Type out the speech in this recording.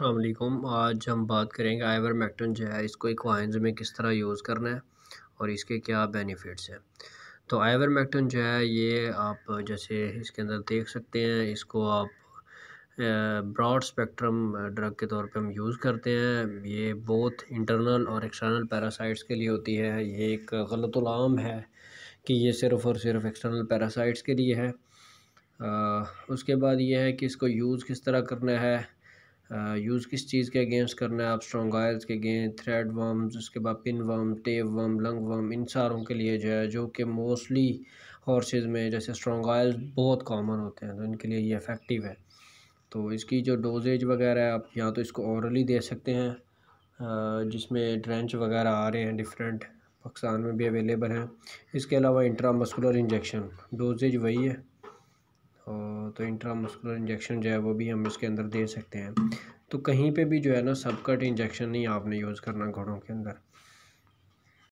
अल्लाम आज हम बात करेंगे आइवर मैक्टन जो है इसको इक्वाइंस में किस तरह यूज़ करना है और इसके क्या बेनिफिट्स हैं तो आइवर मैक्टन जो है ये आप जैसे इसके अंदर देख सकते हैं इसको आप ब्रॉड स्पेक्ट्रम ड्रग के तौर पे हम यूज़ करते हैं ये बहुत इंटरनल और एक्सटर्नल पैरासाइट्स के लिए होती है ये एक गलतलाम है कि ये सिर्फ़ और सिर्फ एक्सटर्नल पैरासाइट्स के लिए है आ, उसके बाद ये है कि इसको यूज़ किस तरह करना है यूज़ किस चीज़ के अगेंस्ट करना है आप स्ट्रॉन्ग आयल्स के अगेंस्ट थ्रेड वर्म्स उसके बाद pin worm tape worm lung worm इन सारों के लिए जो है जो कि मोस्टली हॉर्सेज में जैसे स्ट्रॉन्ग आयल्स बहुत कॉमन होते हैं तो इनके लिए ये इफ़ेक्टिव है तो इसकी जो डोजेज वगैरह है आप या तो इसको औरली दे सकते हैं जिसमें ड्रेंच वगैरह आ रहे हैं डिफरेंट पाकिस्तान में भी अवेलेबल हैं इसके अलावा इंट्रामस्कुलर इंजेक्शन डोजेज वही है तो इंट्रामस्कुलर इंजेक्शन जो है वो भी हम इसके अंदर दे सकते हैं तो कहीं पे भी जो है ना सबकट इंजेक्शन नहीं आपने यूज़ करना घोड़ों के अंदर